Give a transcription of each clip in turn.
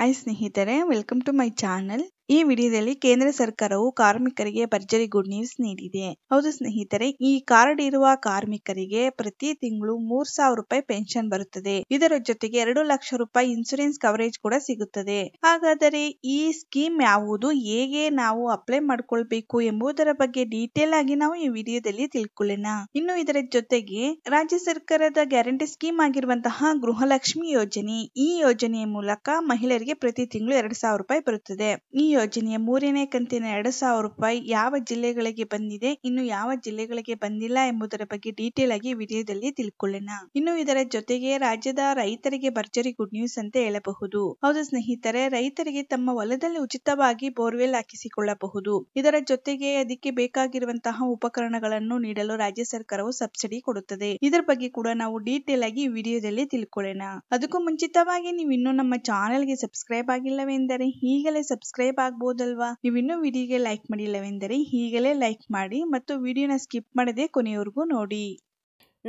high स्न welcome to May channel ಈ ವಿಡಿಯೋದಲ್ಲಿ ಕೇಂದ್ರ ಸರ್ಕಾರವು ಕಾರ್ಮಿಕರಿಗೆ ಭರ್ಜರಿ ಗುಡ್ ನ್ಯೂಸ್ ನೀಡಿದೆ ಹೌದು ಸ್ನೇಹಿತರೆ ಈ ಕಾರ್ಡ್ ಇರುವ ಕಾರ್ಮಿಕರಿಗೆ ಪ್ರತಿ ತಿಂಗಳು ಮೂರ್ ಸಾವಿರ ರೂಪಾಯಿ ಪೆನ್ಷನ್ ಬರುತ್ತದೆ ಇದರ ಜೊತೆಗೆ ಎರಡು ಲಕ್ಷ ರೂಪಾಯಿ ಇನ್ಸೂರೆನ್ಸ್ ಕವರೇಜ್ ಕೂಡ ಸಿಗುತ್ತದೆ ಹಾಗಾದರೆ ಈ ಸ್ಕೀಮ್ ಯಾವುದು ಹೇಗೆ ನಾವು ಅಪ್ಲೈ ಮಾಡ್ಕೊಳ್ಬೇಕು ಎಂಬುದರ ಬಗ್ಗೆ ಡೀಟೇಲ್ ಆಗಿ ನಾವು ಈ ವಿಡಿಯೋದಲ್ಲಿ ತಿಳ್ಕೊಳ್ಳೋಣ ಇನ್ನು ಇದರ ಜೊತೆಗೆ ರಾಜ್ಯ ಸರ್ಕಾರದ ಗ್ಯಾರಂಟಿ ಸ್ಕೀಮ್ ಆಗಿರುವಂತಹ ಗೃಹಲಕ್ಷ್ಮಿ ಯೋಜನೆ ಈ ಯೋಜನೆಯ ಮೂಲಕ ಮಹಿಳೆಯರಿಗೆ ಪ್ರತಿ ತಿಂಗಳು ಎರಡು ಸಾವಿರ ರೂಪಾಯಿ ಬರುತ್ತದೆ ಈ ಯೋಜನೆಯ ಮೂರನೇ ಕಂತಿನ ಎರಡು ಸಾವಿರ ರೂಪಾಯಿ ಯಾವ ಜಿಲ್ಲೆಗಳಿಗೆ ಬಂದಿದೆ ಇನ್ನು ಯಾವ ಜಿಲ್ಲೆಗಳಿಗೆ ಬಂದಿಲ್ಲ ಎಂಬುದರ ಬಗ್ಗೆ ಡೀಟೇಲ್ ಆಗಿ ವಿಡಿಯೋದಲ್ಲಿ ತಿಳ್ಕೊಳ್ಳೋಣ ಇನ್ನು ಇದರ ಜೊತೆಗೆ ರಾಜ್ಯದ ರೈತರಿಗೆ ಭರ್ಜರಿ ಗುಡ್ ನ್ಯೂಸ್ ಅಂತ ಹೇಳಬಹುದು ಹೌದು ಸ್ನೇಹಿತರೆ ರೈತರಿಗೆ ತಮ್ಮ ಹೊಲದಲ್ಲಿ ಉಚಿತವಾಗಿ ಬೋರ್ವೆಲ್ ಹಾಕಿಸಿಕೊಳ್ಳಬಹುದು ಇದರ ಜೊತೆಗೆ ಅದಕ್ಕೆ ಬೇಕಾಗಿರುವಂತಹ ಉಪಕರಣಗಳನ್ನು ನೀಡಲು ರಾಜ್ಯ ಸರ್ಕಾರವು ಸಬ್ಸಿಡಿ ಕೊಡುತ್ತದೆ ಇದರ ಬಗ್ಗೆ ಕೂಡ ನಾವು ಡೀಟೇಲ್ ಆಗಿ ವಿಡಿಯೋದಲ್ಲಿ ತಿಳ್ಕೊಳ್ಳೋಣ ಅದಕ್ಕೂ ಮುಂಚಿತವಾಗಿ ನೀವು ಇನ್ನೂ ನಮ್ಮ ಚಾನೆಲ್ಗೆ ಸಬ್ಸ್ಕ್ರೈಬ್ ಆಗಿಲ್ಲವೆಂದರೆ ಈಗಲೇ ಸಬ್ಸ್ಕ್ರೈಬ್ ಆಗ್ಬೋದಲ್ವಾ ನೀವಿನ್ನೂ ವಿಡಿಯೋಗೆ ಲೈಕ್ ಮಾಡಿಲ್ಲವೆಂದರೆ ಈಗಲೇ ಲೈಕ್ ಮಾಡಿ ಮತ್ತು ವಿಡಿಯೋನ ಸ್ಕಿಪ್ ಮಾಡದೆ ಕೊನೆಯವರೆಗೂ ನೋಡಿ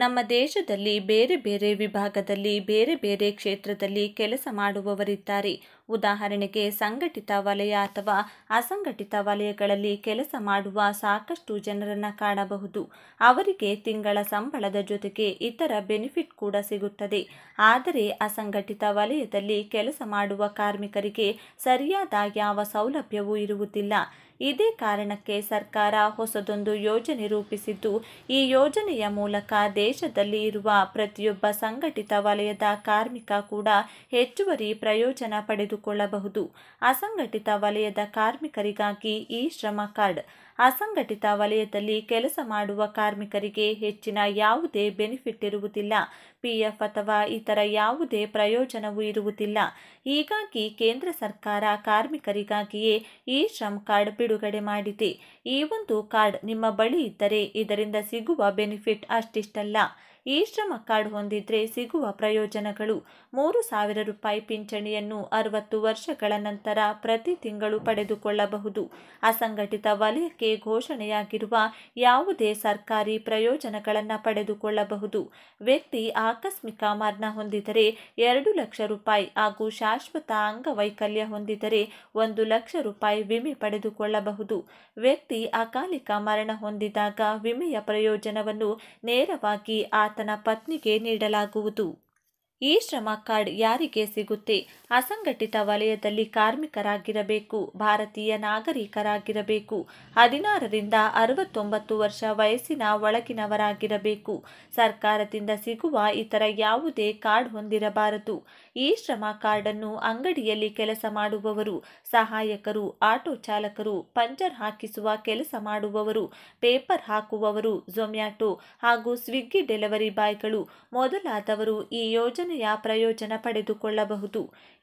ನಮ್ಮ ದೇಶದಲ್ಲಿ ಬೇರೆ ಬೇರೆ ವಿಭಾಗದಲ್ಲಿ ಬೇರೆ ಬೇರೆ ಕ್ಷೇತ್ರದಲ್ಲಿ ಕೆಲಸ ಮಾಡುವವರಿದ್ದಾರೆ ಉದಾಹರಣೆಗೆ ಸಂಘಟಿತ ವಲಯ ಅಥವಾ ಅಸಂಘಟಿತ ವಲಯಗಳಲ್ಲಿ ಕೆಲಸ ಮಾಡುವ ಸಾಕಷ್ಟು ಜನರನ್ನು ಕಾಣಬಹುದು ಅವರಿಗೆ ತಿಂಗಳ ಸಂಬಳದ ಜೊತೆಗೆ ಇತರ ಬೆನಿಫಿಟ್ ಕೂಡ ಸಿಗುತ್ತದೆ ಆದರೆ ಅಸಂಘಟಿತ ವಲಯದಲ್ಲಿ ಕೆಲಸ ಮಾಡುವ ಕಾರ್ಮಿಕರಿಗೆ ಸರಿಯಾದ ಯಾವ ಸೌಲಭ್ಯವೂ ಇರುವುದಿಲ್ಲ ಇದೇ ಕಾರಣಕ್ಕೆ ಸರ್ಕಾರ ಹೊಸದೊಂದು ಯೋಜನೆ ರೂಪಿಸಿದ್ದು ಈ ಯೋಜನೆಯ ಮೂಲಕ ದೇಶದಲ್ಲಿ ಇರುವ ಪ್ರತಿಯೊಬ್ಬ ಸಂಘಟಿತ ವಲಯದ ಕಾರ್ಮಿಕ ಕೂಡ ಹೆಚ್ಚುವರಿ ಪ್ರಯೋಜನ ಪಡೆದುಕೊಳ್ಳಬಹುದು ಅಸಂಘಟಿತ ವಲಯದ ಕಾರ್ಮಿಕರಿಗಾಗಿ ಈ ಶ್ರಮ ಕಾರ್ಡ್ ಅಸಂಘಟಿತ ವಲಯದಲ್ಲಿ ಕೆಲಸ ಮಾಡುವ ಕಾರ್ಮಿಕರಿಗೆ ಹೆಚ್ಚಿನ ಯಾವುದೇ ಬೆನಿಫಿಟ್ ಇರುವುದಿಲ್ಲ ಪಿಎಫ್ ಅಥವಾ ಇತರ ಯಾವುದೇ ಪ್ರಯೋಜನವೂ ಇರುವುದಿಲ್ಲ ಹೀಗಾಗಿ ಕೇಂದ್ರ ಸರ್ಕಾರ ಕಾರ್ಮಿಕರಿಗಾಗಿಯೇ ಈ ಶ್ರಮ್ ಕಾರ್ಡ್ ಬಿಡುಗಡೆ ಮಾಡಿದೆ ಈ ಒಂದು ಕಾರ್ಡ್ ನಿಮ್ಮ ಬಳಿ ಇದ್ದರೆ ಇದರಿಂದ ಸಿಗುವ ಬೆನಿಫಿಟ್ ಅಷ್ಟಿಷ್ಟಲ್ಲ ಈ ಶ್ರಮ ಕಾರ್ಡ್ ಹೊಂದಿದ್ರೆ ಸಿಗುವ ಪ್ರಯೋಜನಗಳು ಮೂರು ಸಾವಿರ ರೂಪಾಯಿ ಪಿಂಚಣಿಯನ್ನು ಅರವತ್ತು ವರ್ಷಗಳ ನಂತರ ಪ್ರತಿ ತಿಂಗಳು ಪಡೆದುಕೊಳ್ಳಬಹುದು ಅಸಂಘಟಿತ ವಲಯಕ್ಕೆ ಘೋಷಣೆಯಾಗಿರುವ ಯಾವುದೇ ಸರ್ಕಾರಿ ಪ್ರಯೋಜನಗಳನ್ನು ಪಡೆದುಕೊಳ್ಳಬಹುದು ವ್ಯಕ್ತಿ ಆಕಸ್ಮಿಕ ಮರಣ ಹೊಂದಿದರೆ ಎರಡು ಲಕ್ಷ ರೂಪಾಯಿ ಹಾಗೂ ಶಾಶ್ವತ ಅಂಗವೈಕಲ್ಯ ಹೊಂದಿದರೆ ಒಂದು ಲಕ್ಷ ರೂಪಾಯಿ ವಿಮೆ ಪಡೆದುಕೊಳ್ಳಬಹುದು ವ್ಯಕ್ತಿ ಅಕಾಲಿಕ ಮರಣ ಹೊಂದಿದಾಗ ವಿಮೆಯ ಪ್ರಯೋಜನವನ್ನು ನೇರವಾಗಿ ಆತ ಆತನ ಪತ್ನಿಗೆ ನೀಡಲಾಗುವುದು ಈ ಶ್ರಮ ಕಾರ್ಡ್ ಯಾರಿಗೆ ಸಿಗುತ್ತೆ ಅಸಂಘಟಿತ ವಲಯದಲ್ಲಿ ಕಾರ್ಮಿಕರಾಗಿರಬೇಕು ಭಾರತೀಯ ನಾಗರಿಕರಾಗಿರಬೇಕು ಹದಿನಾರರಿಂದ ಅರವತ್ತೊಂಬತ್ತು ವರ್ಷ ವಯಸ್ಸಿನ ಒಳಗಿನವರಾಗಿರಬೇಕು ಸರ್ಕಾರದಿಂದ ಸಿಗುವ ಇತರ ಯಾವುದೇ ಕಾರ್ಡ್ ಹೊಂದಿರಬಾರದು ಈ ಶ್ರಮ ಕಾರ್ಡನ್ನು ಅಂಗಡಿಯಲ್ಲಿ ಕೆಲಸ ಮಾಡುವವರು ಸಹಾಯಕರು ಆಟೋ ಚಾಲಕರು ಪಂಚರ್ ಹಾಕಿಸುವ ಕೆಲಸ ಮಾಡುವವರು ಪೇಪರ್ ಹಾಕುವವರು ಝೊಮ್ಯಾಟೊ ಹಾಗೂ ಸ್ವಿಗ್ಗಿ ಡೆಲಿವರಿ ಬಾಯ್ಗಳು ಮೊದಲಾದವರು ಈ ಯೋಜನೆ ಯೋಜನೆಯ ಪ್ರಯೋಜನ ಪಡೆದುಕೊಳ್ಳಬಹುದು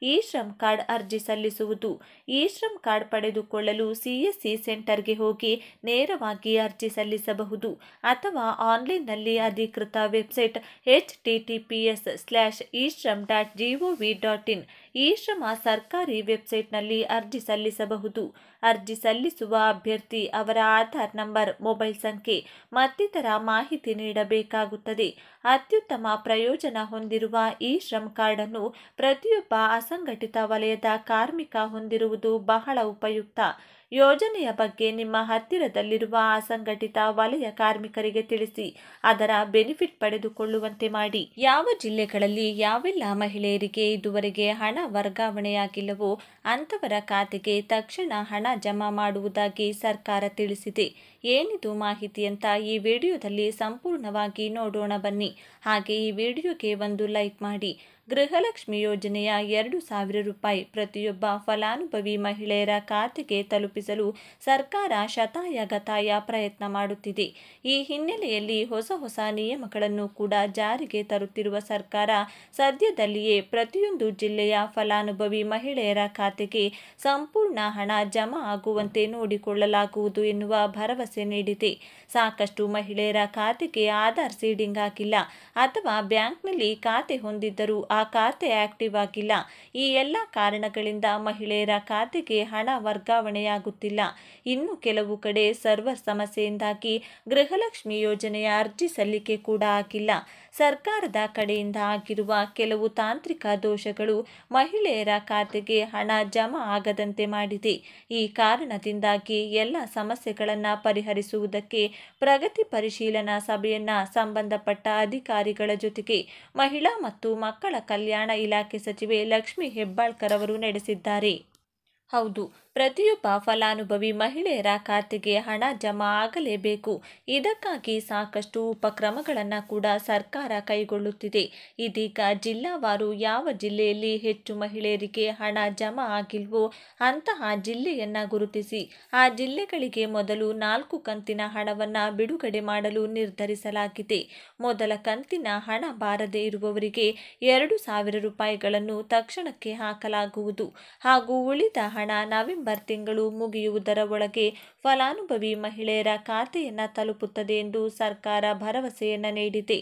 ಈ ಶ್ರಮ್ ಕಾರ್ಡ್ ಅರ್ಜಿ ಸಲ್ಲಿಸುವುದು ಈ ಶ್ರಮ್ ಕಾರ್ಡ್ ಪಡೆದುಕೊಳ್ಳಲು ಸಿಎಸ್ಸಿ ಸೆಂಟರ್ಗೆ ಹೋಗಿ ನೇರವಾಗಿ ಅರ್ಜಿ ಸಲ್ಲಿಸಬಹುದು ಅಥವಾ ಆನ್ಲೈನ್ನಲ್ಲಿ ಅಧಿಕೃತ website H T T P S slash e Shram dot G O V dot in ಈ ಶ್ರಮ ಸರ್ಕಾರಿ ವೆಬ್ಸೈಟ್ನಲ್ಲಿ ಅರ್ಜಿ ಸಲ್ಲಿಸಬಹುದು ಅರ್ಜಿ ಸಲ್ಲಿಸುವ ಅಭ್ಯರ್ಥಿ ಅವರ ಆಧಾರ್ ನಂಬರ್ ಮೊಬೈಲ್ ಸಂಖ್ಯೆ ಮತ್ತಿತರ ಮಾಹಿತಿ ನೀಡಬೇಕಾಗುತ್ತದೆ ಅತ್ಯುತ್ತಮ ಪ್ರಯೋಜನ ಹೊಂದಿರುವ ಈ ಶ್ರಮ್ ಕಾರ್ಡ್ ಅನ್ನು ಪ್ರತಿಯೊಬ್ಬ ಅಸಂಘಟಿತ ವಲಯದ ಕಾರ್ಮಿಕ ಹೊಂದಿರುವುದು ಬಹಳ ಉಪಯುಕ್ತ ಯೋಜನೆಯ ಬಗ್ಗೆ ನಿಮ್ಮ ಹತ್ತಿರದಲ್ಲಿರುವ ಅಸಂಘಟಿತ ವಲಯ ಕಾರ್ಮಿಕರಿಗೆ ತಿಳಿಸಿ ಅದರ ಬೆನಿಫಿಟ್ ಪಡೆದುಕೊಳ್ಳುವಂತೆ ಮಾಡಿ ಯಾವ ಜಿಲ್ಲೆಗಳಲ್ಲಿ ಯಾವೆಲ್ಲ ಮಹಿಳೆಯರಿಗೆ ಇದುವರೆಗೆ ಹಣ ವರ್ಗಾವಣೆಯಾಗಿಲ್ಲವೋ ಅಂಥವರ ಖಾತೆಗೆ ತಕ್ಷಣ ಹಣ ಜಮಾ ಮಾಡುವುದಾಗಿ ಸರ್ಕಾರ ತಿಳಿಸಿದೆ ಏನಿದು ಮಾಹಿತಿ ಅಂತ ಈ ವಿಡಿಯೋದಲ್ಲಿ ಸಂಪೂರ್ಣವಾಗಿ ನೋಡೋಣ ಬನ್ನಿ ಹಾಗೆ ಈ ವಿಡಿಯೋಗೆ ಒಂದು ಲೈಕ್ ಮಾಡಿ ಗೃಹಲಕ್ಷ್ಮಿ ಯೋಜನೆಯ ಎರಡು ಸಾವಿರ ರೂಪಾಯಿ ಪ್ರತಿಯೊಬ್ಬ ಫಲಾನುಭವಿ ಮಹಿಳೆಯರ ಖಾತೆಗೆ ತಲುಪಿಸಲು ಸರ್ಕಾರ ಶತಾಯಗತಾಯ ಪ್ರಯತ್ನ ಮಾಡುತ್ತಿದೆ ಈ ಹಿನ್ನೆಲೆಯಲ್ಲಿ ಹೊಸ ಹೊಸ ನಿಯಮಗಳನ್ನು ಕೂಡ ಜಾರಿಗೆ ತರುತ್ತಿರುವ ಸರ್ಕಾರ ಸದ್ಯದಲ್ಲಿಯೇ ಪ್ರತಿಯೊಂದು ಜಿಲ್ಲೆಯ ಫಲಾನುಭವಿ ಮಹಿಳೆಯರ ಖಾತೆಗೆ ಸಂಪೂರ್ಣ ಹಣ ಜಮಾ ಆಗುವಂತೆ ನೋಡಿಕೊಳ್ಳಲಾಗುವುದು ಎನ್ನುವ ಭರವಸೆ ನೀಡಿದೆ ಸಾಕಷ್ಟು ಮಹಿಳೆಯರ ಖಾತೆಗೆ ಆಧಾರ್ ಸೀಡಿಂಗ್ ಹಾಕಿಲ್ಲ ಅಥವಾ ಬ್ಯಾಂಕ್ನಲ್ಲಿ ಖಾತೆ ಹೊಂದಿದ್ದರೂ ಆ ಖಾತೆ ಆಕ್ಟಿವ್ ಆಗಿಲ್ಲ ಈ ಎಲ್ಲ ಕಾರಣಗಳಿಂದ ಮಹಿಳೆಯರ ಖಾತೆಗೆ ಹಣ ವರ್ಗಾವಣೆಯಾಗುತ್ತಿಲ್ಲ ಇನ್ನು ಕೆಲವು ಕಡೆ ಸರ್ವರ್ ಸಮಸ್ಯೆಯಿಂದಾಗಿ ಗೃಹಲಕ್ಷ್ಮಿ ಯೋಜನೆಯ ಅರ್ಜಿ ಸಲ್ಲಿಕೆ ಕೂಡ ಆಗಿಲ್ಲ ಸರ್ಕಾರದ ಕಡೆಯಿಂದ ಆಗಿರುವ ಕೆಲವು ತಾಂತ್ರಿಕ ದೋಷಗಳು ಮಹಿಳೆಯರ ಖಾತೆಗೆ ಹಣ ಜಮಾ ಆಗದಂತೆ ಮಾಡಿದೆ ಈ ಕಾರಣದಿಂದಾಗಿ ಎಲ್ಲ ಸಮಸ್ಯೆಗಳನ್ನು ಪರಿಹರಿಸುವುದಕ್ಕೆ ಪ್ರಗತಿ ಪರಿಶೀಲನಾ ಸಭೆಯನ್ನು ಸಂಬಂಧಪಟ್ಟ ಅಧಿಕಾರಿಗಳ ಜೊತೆಗೆ ಮಹಿಳಾ ಮತ್ತು ಮಕ್ಕಳ ಕಲ್ಯಾಣ ಇಲಾಖೆ ಸಚಿವೆ ಲಕ್ಷ್ಮಿ ಹೆಬ್ಬಾಳ್ಕರ್ ಅವರು ನಡೆಸಿದ್ದಾರೆ ಹೌದು ಪ್ರತಿಯೊಬ್ಬ ಫಲಾನುಭವಿ ಮಹಿಳೆಯರ ಖಾತೆಗೆ ಹಣ ಜಮಾ ಆಗಲೇಬೇಕು ಇದಕ್ಕಾಗಿ ಸಾಕಷ್ಟು ಉಪಕ್ರಮಗಳನ್ನು ಕೂಡ ಸರ್ಕಾರ ಕೈಗೊಳ್ಳುತ್ತಿದೆ ಇದೀಗ ಜಿಲ್ಲಾವಾರು ಯಾವ ಜಿಲ್ಲೆಯಲ್ಲಿ ಹೆಚ್ಚು ಮಹಿಳೆಯರಿಗೆ ಹಣ ಜಮಾ ಆಗಿಲ್ವೋ ಅಂತಹ ಜಿಲ್ಲೆಯನ್ನು ಗುರುತಿಸಿ ಆ ಜಿಲ್ಲೆಗಳಿಗೆ ಮೊದಲು ನಾಲ್ಕು ಕಂತಿನ ಹಣವನ್ನು ಬಿಡುಗಡೆ ಮಾಡಲು ನಿರ್ಧರಿಸಲಾಗಿದೆ ಮೊದಲ ಕಂತಿನ ಹಣ ಬಾರದೇ ಇರುವವರಿಗೆ ಎರಡು ಸಾವಿರ ರೂಪಾಯಿಗಳನ್ನು ತಕ್ಷಣಕ್ಕೆ ಹಾಕಲಾಗುವುದು ಹಾಗೂ ಉಳಿದ ಹಣ ನವೆಂಬರ್ ಡಿಸೆಂಬರ್ ತಿಂಗಳು ಮುಗಿಯುವುದರ ಒಳಗೆ ಫಲಾನುಭವಿ ಮಹಿಳೆಯರ ಖಾತೆಯನ್ನು ತಲುಪುತ್ತದೆ ಎಂದು ಸರ್ಕಾರ ಭರವಸೆಯನ್ನು ನೀಡಿದೆ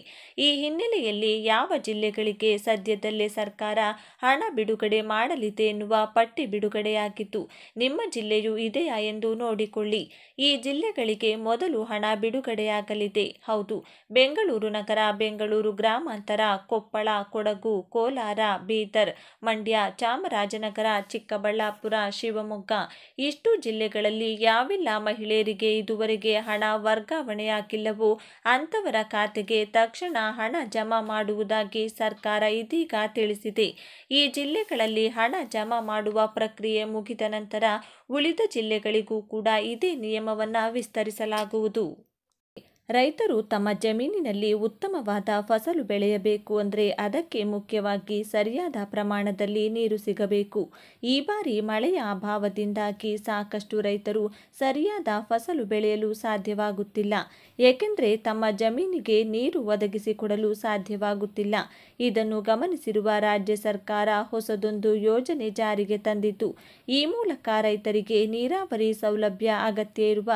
ಈ ಹಿನ್ನೆಲೆಯಲ್ಲಿ ಯಾವ ಜಿಲ್ಲೆಗಳಿಗೆ ಸದ್ಯದಲ್ಲೇ ಸರ್ಕಾರ ಹಣ ಬಿಡುಗಡೆ ಮಾಡಲಿದೆ ಎನ್ನುವ ಪಟ್ಟಿ ಬಿಡುಗಡೆಯಾಗಿದ್ದು ನಿಮ್ಮ ಜಿಲ್ಲೆಯು ಇದೆಯಾ ಎಂದು ನೋಡಿಕೊಳ್ಳಿ ಈ ಜಿಲ್ಲೆಗಳಿಗೆ ಮೊದಲು ಹಣ ಬಿಡುಗಡೆಯಾಗಲಿದೆ ಹೌದು ಬೆಂಗಳೂರು ನಗರ ಬೆಂಗಳೂರು ಗ್ರಾಮಾಂತರ ಕೊಪ್ಪಳ ಕೊಡಗು ಕೋಲಾರ ಬೀದರ್ ಮಂಡ್ಯ ಚಾಮರಾಜನಗರ ಚಿಕ್ಕಬಳ್ಳಾಪುರ ಶಿವಮೊಗ್ಗ ಇಷ್ಟು ಜಿಲ್ಲೆಗಳಲ್ಲಿ ಯಾವೆಲ್ಲ ಮಹಿಳೆಯರಿಗೆ ಇದುವರೆಗೆ ಹಣ ವರ್ಗಾವಣೆಯಾಗಿಲ್ಲವೋ ಅಂಥವರ ಖಾತೆಗೆ ತಕ್ಷಣ ಹಣ ಜಮಾ ಮಾಡುವುದಾಗಿ ಸರ್ಕಾರ ಇದೀಗ ತಿಳಿಸಿದೆ ಈ ಜಿಲ್ಲೆಗಳಲ್ಲಿ ಹಣ ಜಮಾ ಮಾಡುವ ಪ್ರಕ್ರಿಯೆ ಮುಗಿದ ನಂತರ ಉಳಿದ ಜಿಲ್ಲೆಗಳಿಗೂ ಕೂಡ ಇದೇ ನಿಯಮವನ್ನು ವಿಸ್ತರಿಸಲಾಗುವುದು ರೈತರು ತಮ್ಮ ಜಮೀನಿನಲ್ಲಿ ಉತ್ತಮವಾದ ಫಸಲು ಬೆಳೆಯಬೇಕು ಅಂದರೆ ಅದಕ್ಕೆ ಮುಖ್ಯವಾಗಿ ಸರಿಯಾದ ಪ್ರಮಾಣದಲ್ಲಿ ನೀರು ಸಿಗಬೇಕು ಈ ಬಾರಿ ಮಳೆಯ ಅಭಾವದಿಂದಾಗಿ ಸಾಕಷ್ಟು ರೈತರು ಸರಿಯಾದ ಫಸಲು ಬೆಳೆಯಲು ಸಾಧ್ಯವಾಗುತ್ತಿಲ್ಲ ಏಕೆಂದರೆ ತಮ್ಮ ಜಮೀನಿಗೆ ನೀರು ಒದಗಿಸಿಕೊಡಲು ಸಾಧ್ಯವಾಗುತ್ತಿಲ್ಲ ಇದನ್ನು ಗಮನಿಸಿರುವ ರಾಜ್ಯ ಸರ್ಕಾರ ಹೊಸದೊಂದು ಯೋಜನೆ ಜಾರಿಗೆ ತಂದಿತು ಈ ಮೂಲಕ ರೈತರಿಗೆ ನೀರಾವರಿ ಸೌಲಭ್ಯ ಅಗತ್ಯ ಇರುವ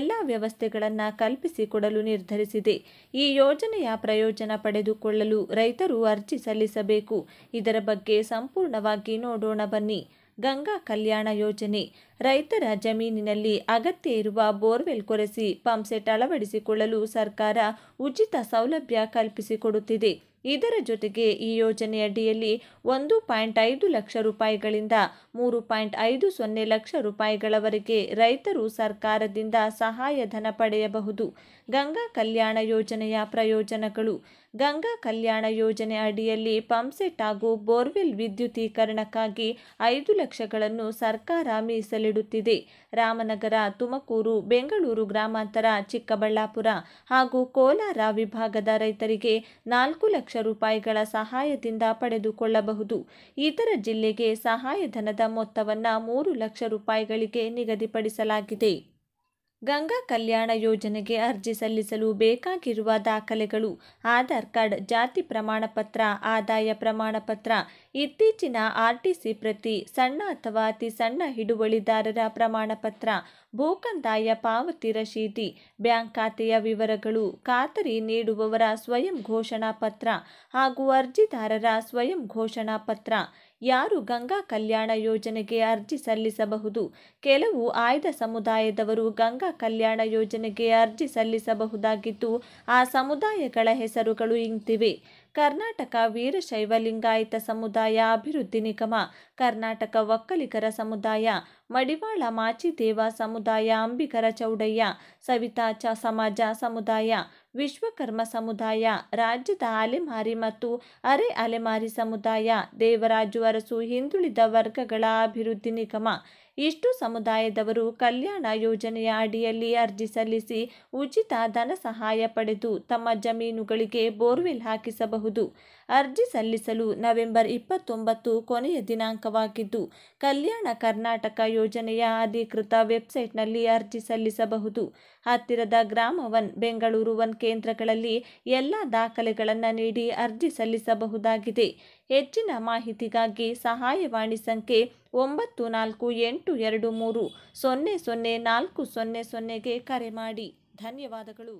ಎಲ್ಲ ವ್ಯವಸ್ಥೆಗಳನ್ನು ಕಲ್ಪಿಸಿಕೊಡ ಕೊಡಲು ನಿರ್ಧರಿಸಿದೆ ಈ ಯೋಜನೆಯ ಪ್ರಯೋಜನ ಪಡೆದುಕೊಳ್ಳಲು ರೈತರು ಅರ್ಜಿ ಸಲ್ಲಿಸಬೇಕು ಇದರ ಬಗ್ಗೆ ಸಂಪೂರ್ಣವಾಗಿ ನೋಡೋಣ ಬನ್ನಿ ಗಂಗಾ ಕಲ್ಯಾಣ ಯೋಜನೆ ರೈತರ ಜಮೀನಿನಲ್ಲಿ ಅಗತ್ಯ ಇರುವ ಬೋರ್ವೆಲ್ ಕೊರೆಸಿ ಪಂಪ್ಸೆಟ್ ಅಳವಡಿಸಿಕೊಳ್ಳಲು ಸರ್ಕಾರ ಉಚಿತ ಸೌಲಭ್ಯ ಕಲ್ಪಿಸಿಕೊಡುತ್ತಿದೆ ಇದರ ಜೊತೆಗೆ ಈ ಯೋಜನೆಯಡಿಯಲ್ಲಿ ಒಂದು ಪಾಯಿಂಟ್ ಐದು ಲಕ್ಷ ರೂಪಾಯಿಗಳಿಂದ ಮೂರು ಪಾಯಿಂಟ್ ಐದು ಸೊನ್ನೆ ಲಕ್ಷ ರೂಪಾಯಿಗಳವರೆಗೆ ರೈತರು ಸರ್ಕಾರದಿಂದ ಸಹಾಯಧನ ಪಡೆಯಬಹುದು ಗಂಗಾ ಕಲ್ಯಾಣ ಯೋಜನೆಯ ಪ್ರಯೋಜನಗಳು ಗಂಗಾ ಕಲ್ಯಾಣ ಯೋಜನೆ ಅಡಿಯಲ್ಲಿ ಪಂಪ್ಸೆಟ್ ಹಾಗೂ ಬೋರ್ವೆಲ್ ವಿದ್ಯುತೀಕರಣಕ್ಕಾಗಿ ಐದು ಲಕ್ಷಗಳನ್ನು ಸರ್ಕಾರ ಮೀಸಲಿಡುತ್ತಿದೆ ರಾಮನಗರ ತುಮಕೂರು ಬೆಂಗಳೂರು ಗ್ರಾಮಾಂತರ ಚಿಕ್ಕಬಳ್ಳಾಪುರ ಹಾಗೂ ಕೋಲಾರ ವಿಭಾಗದ ರೈತರಿಗೆ ನಾಲ್ಕು ಲಕ್ಷ ರೂಪಾಯಿಗಳ ಸಹಾಯದಿಂದ ಪಡೆದುಕೊಳ್ಳಬಹುದು ಇತರ ಜಿಲ್ಲೆಗೆ ಸಹಾಯಧನದ ಮೊತ್ತವನ್ನು ಮೂರು ಲಕ್ಷ ರೂಪಾಯಿಗಳಿಗೆ ನಿಗದಿಪಡಿಸಲಾಗಿದೆ ಗಂಗಾ ಕಲ್ಯಾಣ ಯೋಜನೆಗೆ ಅರ್ಜಿ ಸಲ್ಲಿಸಲು ಬೇಕಾಗಿರುವ ದಾಖಲೆಗಳು ಆಧಾರ್ ಕಾರ್ಡ್ ಜಾತಿ ಪ್ರಮಾಣಪತ್ರ ಆದಾಯ ಪ್ರಮಾಣಪತ್ರ ಇತ್ತೀಚಿನ ಆರ್ಟಿಸಿ ಪ್ರತಿ ಸಣ್ಣ ಅಥವಾ ಅತಿ ಸಣ್ಣ ಹಿಡುವಳಿದಾರರ ಪ್ರಮಾಣಪತ್ರ ಭೂಕಂದಾಯ ಪಾವತಿ ರಶೀದಿ ಬ್ಯಾಂಕ್ ಖಾತೆಯ ವಿವರಗಳು ಖಾತರಿ ನೀಡುವವರ ಸ್ವಯಂ ಘೋಷಣಾ ಪತ್ರ ಹಾಗೂ ಅರ್ಜಿದಾರರ ಸ್ವಯಂ ಘೋಷಣಾ ಪತ್ರ ಯಾರು ಗಂಗಾ ಕಲ್ಯಾಣ ಯೋಜನೆಗೆ ಅರ್ಜಿ ಸಲ್ಲಿಸಬಹುದು ಕೆಲವು ಆಯ್ದ ಸಮುದಾಯದವರು ಗಂಗಾ ಕಲ್ಯಾಣ ಯೋಜನೆಗೆ ಅರ್ಜಿ ಸಲ್ಲಿಸಬಹುದಾಗಿದ್ದು ಆ ಸಮುದಾಯಗಳ ಹೆಸರುಗಳು ಇಂತಿವೆ ಕರ್ನಾಟಕ ವೀರಶೈವ ಲಿಂಗಾಯತ ಸಮುದಾಯ ಅಭಿವೃದ್ಧಿ ನಿಗಮ ಕರ್ನಾಟಕ ಒಕ್ಕಲಿಗರ ಸಮುದಾಯ ಮಡಿವಾಳ ಮಾಚಿದೇವ ಸಮುದಾಯ ಅಂಬಿಗರ ಚೌಡಯ್ಯ ಸವಿತಾಚ ಸಮಾಜ ಸಮುದಾಯ ವಿಶ್ವಕರ್ಮ ಸಮುದಾಯ ರಾಜ್ಯದ ಅಲೆಮಾರಿ ಮತ್ತು ಅರೆ ಅಲೆಮಾರಿ ಸಮುದಾಯ ದೇವರಾಜು ಅರಸು ಹಿಂದುಳಿದ ವರ್ಗಗಳ ಅಭಿವೃದ್ಧಿ ನಿಗಮ ಇಷ್ಟು ಸಮುದಾಯದವರು ಕಲ್ಯಾಣ ಯೋಜನೆಯ ಅಡಿಯಲ್ಲಿ ಅರ್ಜಿ ಸಲ್ಲಿಸಿ ಉಚಿತ ಧನ ಸಹಾಯ ಪಡೆದು ತಮ್ಮ ಜಮೀನುಗಳಿಗೆ ಬೋರ್ವೆಲ್ ಹಾಕಿಸಬಹುದು ಅರ್ಜಿ ಸಲ್ಲಿಸಲು ನವೆಂಬರ್ ಇಪ್ಪತ್ತೊಂಬತ್ತು ಕೊನೆಯ ದಿನಾಂಕವಾಗಿದ್ದು ಕಲ್ಯಾಣ ಕರ್ನಾಟಕ ಯೋಜನೆ ಯೋಜನೆಯ ಅಧಿಕೃತ ವೆಬ್ಸೈಟ್ನಲ್ಲಿ ಅರ್ಜಿ ಸಲ್ಲಿಸಬಹುದು ಹತ್ತಿರದ ಗ್ರಾಮ ಒನ್ ಬೆಂಗಳೂರು ಒನ್ ಕೇಂದ್ರಗಳಲ್ಲಿ ಎಲ್ಲ ದಾಖಲೆಗಳನ್ನು ನೀಡಿ ಅರ್ಜಿ ಸಲ್ಲಿಸಬಹುದಾಗಿದೆ ಹೆಚ್ಚಿನ ಮಾಹಿತಿಗಾಗಿ ಸಹಾಯವಾಣಿ ಸಂಖ್ಯೆ ಒಂಬತ್ತು ನಾಲ್ಕು ಎಂಟು ಎರಡು ಮೂರು ಸೊನ್ನೆ ಸೊನ್ನೆ ನಾಲ್ಕು ಸೊನ್ನೆ ಸೊನ್ನೆಗೆ ಕರೆ ಮಾಡಿ ಧನ್ಯವಾದಗಳು